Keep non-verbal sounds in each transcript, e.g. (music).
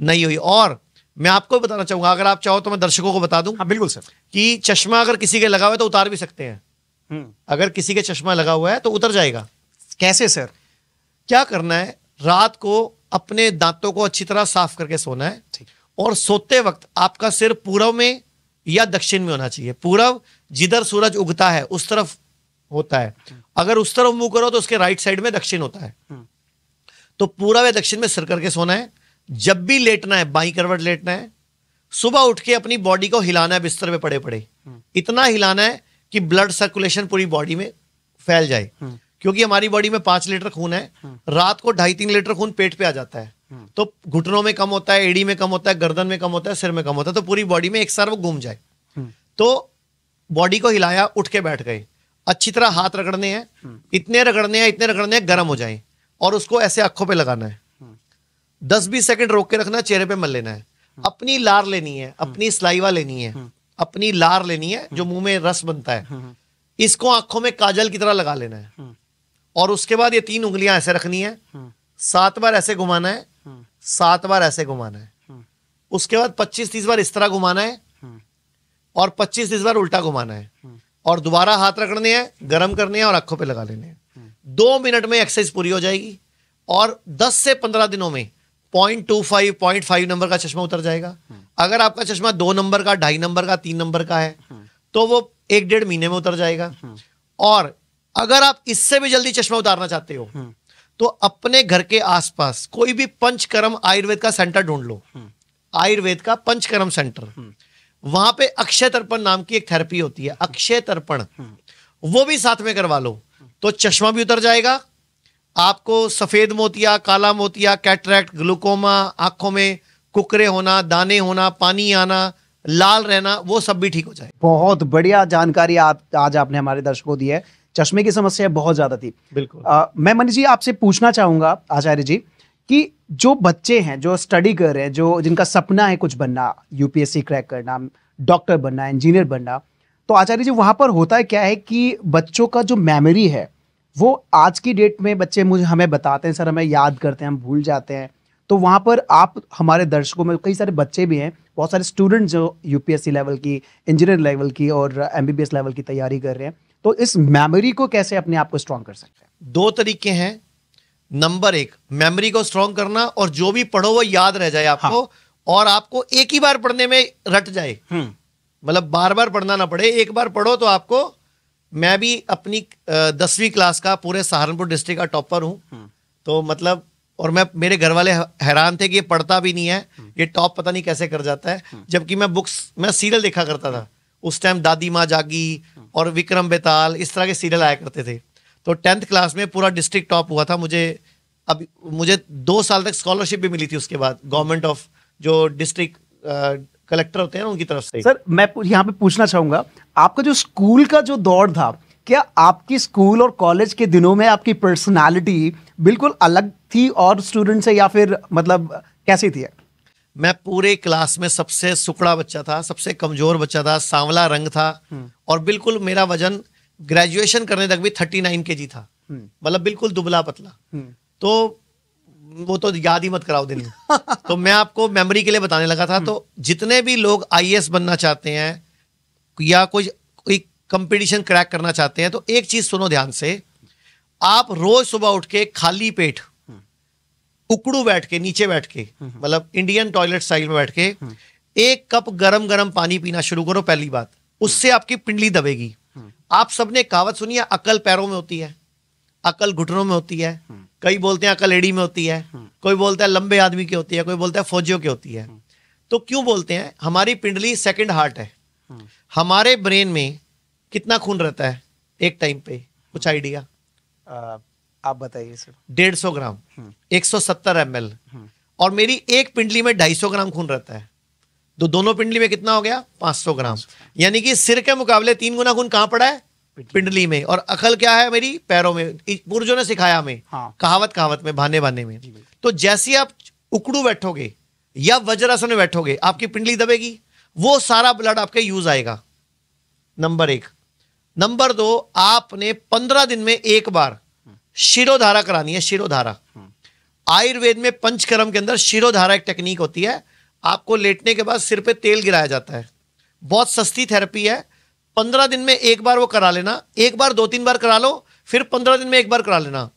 नहीं हुई और मैं आपको बताना चाहूंगा अगर आप चाहो तो मैं दर्शकों को बता दूं हाँ बिल्कुल सर कि चश्मा अगर किसी के लगा हुआ है तो उतार भी सकते हैं हम्म। अगर किसी के चश्मा लगा हुआ है तो उतर जाएगा कैसे सर क्या करना है रात को अपने दांतों को अच्छी तरह साफ करके सोना है और सोते वक्त आपका सिर पूर्व में या दक्षिण में होना चाहिए पूर्व जिधर सूरज उगता है उस तरफ होता है हम्म। अगर उस तरफ मुंह करो तो उसके राइट साइड में दक्षिण होता है हम्म। तो पूर्व या दक्षिण में सिर करके सोना है जब भी लेटना है बाई करवट लेटना है सुबह उठ के अपनी बॉडी को हिलाना है बिस्तर में पड़े पड़े हम्म। इतना हिलाना है कि ब्लड सर्कुलेशन पूरी बॉडी में फैल जाए हम्म। क्योंकि हमारी बॉडी में पांच लीटर खून है हम्म। रात को ढाई तीन लीटर खून पेट पे आ जाता है तो घुटनों में कम होता है एड़ी में कम होता है गर्दन में कम होता है सिर में कम होता है तो पूरी बॉडी में एक सार वो घूम जाए तो बॉडी को हिलाया उठ के बैठ गए अच्छी तरह हाथ रगड़ने हैं इतने रगड़ने हैं इतने रगड़ने हैं गर्म हो जाए और उसको ऐसे आंखों पे लगाना है दस बीस सेकंड रोक के रखना चेहरे पे मल लेना है हम्म। अपनी लार लेनी है हम्म। अपनी स्लाइवा लेनी है हम्म। अपनी लार लेनी है जो मुंह में रस बनता है इसको आंखों में काजल की तरह लगा लेना है और उसके बाद ये तीन उंगलियां ऐसे रखनी है सात बार ऐसे घुमाना है सात बार ऐसे घुमाना है उसके बाद पच्चीस तीस बार इस तरह घुमाना है और पच्चीस तीस बार उल्टा घुमाना है और दोबारा हाथ रखने हैं गर्म करने हैं और आंखों पे लगा लेने हैं दो मिनट में एक्सरसाइज पूरी हो जाएगी और दस से पंद्रह दिनों में point two five point five number का चश्मा उतर जाएगा हम्म। अगर आपका चश्मा दो नंबर का ढाई नंबर का तीन नंबर का है हम्म। तो वो एक डेढ़ महीने में उतर जाएगा हम्म। और अगर आप इससे भी जल्दी चश्मा उतारना चाहते हो तो अपने घर के आसपास कोई भी पंचकर्म आयुर्वेद का सेंटर ढूंढ लो आयुर्वेद का पंचकर्म सेंटर वहां पे अक्षय तर्पण नाम की एक थेरेपी होती है अक्षय तर्पण वो भी साथ में करवा लो तो चश्मा भी उतर जाएगा आपको सफ़ेद मोतिया काला मोतिया कैटरैक्ट ग्लूकोमा आँखों में कुकरे होना दाने होना पानी आना लाल रहना वो सब भी ठीक हो जाए बहुत बढ़िया जानकारी आप आज आपने हमारे दर्शकों दी है चश्मे की समस्या बहुत ज़्यादा थी बिल्कुल आ, मैं मनीष जी आपसे पूछना चाहूँगा आचार्य जी कि जो बच्चे हैं जो स्टडी कर रहे हैं जो जिनका सपना है कुछ बनना यूपीएससी क्रैक करना डॉक्टर बनना इंजीनियर बनना तो आचार्य जी वहाँ पर होता है क्या है कि बच्चों का जो मेमोरी है वो आज की डेट में बच्चे मुझे हमें बताते हैं सर हमें याद करते हैं हम भूल जाते हैं तो वहाँ पर आप हमारे दर्शकों में कई सारे बच्चे भी हैं बहुत सारे स्टूडेंट जो यूपीएससी लेवल की इंजीनियर लेवल की और एमबीबीएस लेवल की तैयारी कर रहे हैं तो इस मेमोरी को कैसे अपने आप को स्ट्रॉन्ग कर सकते हैं दो तरीके हैं नंबर एक मेमोरी को स्ट्रॉन्ग करना और जो भी पढ़ो वो याद रह जाए आपको हाँ। और आपको एक ही बार पढ़ने में रट जाए हम्म। मतलब बार बार पढ़ना ना पड़े एक बार पढ़ो तो आपको मैं भी अपनी दसवीं क्लास का पूरे सहारनपुर डिस्ट्रिक्ट का टॉपर हूँ हम्म। तो मतलब और मैं मेरे घर वाले हैरान थे कि ये पढ़ता भी नहीं है हम्म। ये टॉप पता नहीं कैसे कर जाता है हम्म। जबकि मैं बुक्स मैं सीरियल देखा करता था उस टाइम दादी माँ जागी और विक्रम बेताल इस तरह के सीरियल आया करते थे तो टेंथ क्लास में पूरा डिस्ट्रिक्ट टॉप हुआ था मुझे अब मुझे दो साल तक स्कॉलरशिप भी मिली थी उसके बाद गवर्नमेंट ऑफ जो डिस्ट्रिक्ट कलेक्टर होते हैं उनकी तरफ से सर मैं यहाँ पे पूछना चाहूंगा आपका जो स्कूल का जो दौर था क्या आपकी स्कूल और कॉलेज के दिनों में आपकी पर्सनालिटी बिल्कुल अलग थी और स्टूडेंट से या फिर मतलब कैसी थी मैं पूरे क्लास में सबसे सुकड़ा बच्चा था सबसे कमजोर बच्चा था सांवला रंग था हम्म। और बिल्कुल मेरा वजन ग्रेजुएशन करने तक भी थर्टी नाइन के जी था हम्म। मतलब बिल्कुल दुबला पतला हम्म। तो वो तो याद ही मत कराओ दिन (laughs) तो मैं आपको मेमोरी के लिए बताने लगा था हम्म। तो जितने भी लोग आई बनना चाहते हैं या कोई कोई कंपटीशन क्रैक करना चाहते हैं तो एक चीज सुनो ध्यान से आप रोज सुबह उठ के खाली पेट हम्म। उकड़ू बैठ के नीचे बैठ के हम्म। मतलब इंडियन टॉयलेट स्टाइल में बैठ के एक कप गरम गरम पानी पीना शुरू करो पहली बात उससे आपकी पिंडली दबेगी आप सबने कहावत सुनी है अकल पैरों में होती है अकल घुटनों में होती है कई बोलते हैं अकल एडी में होती है हम्म। कोई बोलता है लंबे आदमी की होती है कोई बोलता है फौजियों की होती है हम्म। तो क्यों बोलते हैं हमारी पिंडली सेकंड हार्ट है हम्म। हमारे ब्रेन में कितना खून रहता है एक टाइम पे कुछ आइडिया आप बताइए सर डेढ़ सौ ग्राम एक सौ सत्तर एम एल और मेरी एक पिंडली में ढाई सौ ग्राम खून रहता है तो दोनों पिंडली में कितना हो गया पांच सौ ग्राम यानी कि सिर के मुकाबले तीन गुना खून कहाँ पड़ा है पिंडली में और अकल क्या है मेरी पैरों में पुरजों ने सिखाया हमें हाँ। कहावत कहावत में भाने भाने में तो जैसे आप उकड़ू बैठोगे या वज्रासन में बैठोगे आपकी पिंडली दबेगी वो सारा ब्लड आपके यूज आएगा नंबर एक नंबर दो आपने पंद्रह दिन में एक बार शिरोधारा करानी है शिरोधारा हम्म। आयुर्वेद में पंचकर्म के अंदर शिरोधारा एक टेक्निक होती है आपको लेटने के बाद सिर पे तेल गिराया जाता है बहुत सस्ती थेरेपी है पंद्रह दिन में एक बार वो करा लेना एक बार दो तीन बार करा लो फिर पंद्रह दिन में एक बार करा लेना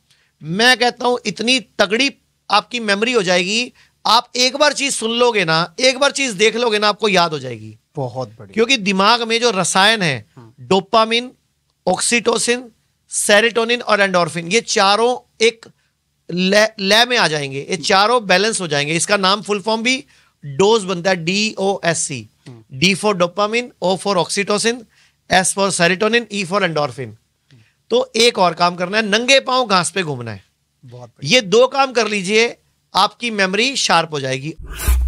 मैं कहता हूं इतनी तगड़ी आपकी मेमोरी हो जाएगी आप एक बार चीज सुन लोगे ना एक बार चीज देख लोगे ना आपको याद हो जाएगी बहुत बड़ी क्योंकि दिमाग में जो रसायन है हाँ। डोपामिन ऑक्सीटोसिन सेरेटोनिन और एंडोरफिन ये चारों एक लै में आ जाएंगे ये चारों बैलेंस हो जाएंगे इसका नाम फुल फॉर्म भी डोज बनता है D O S C D for dopamine O for oxytocin S for serotonin E for endorphin तो एक और काम करना है नंगे पांव घास पे घूमना है बहुत ये दो काम कर लीजिए आपकी मेमोरी शार्प हो जाएगी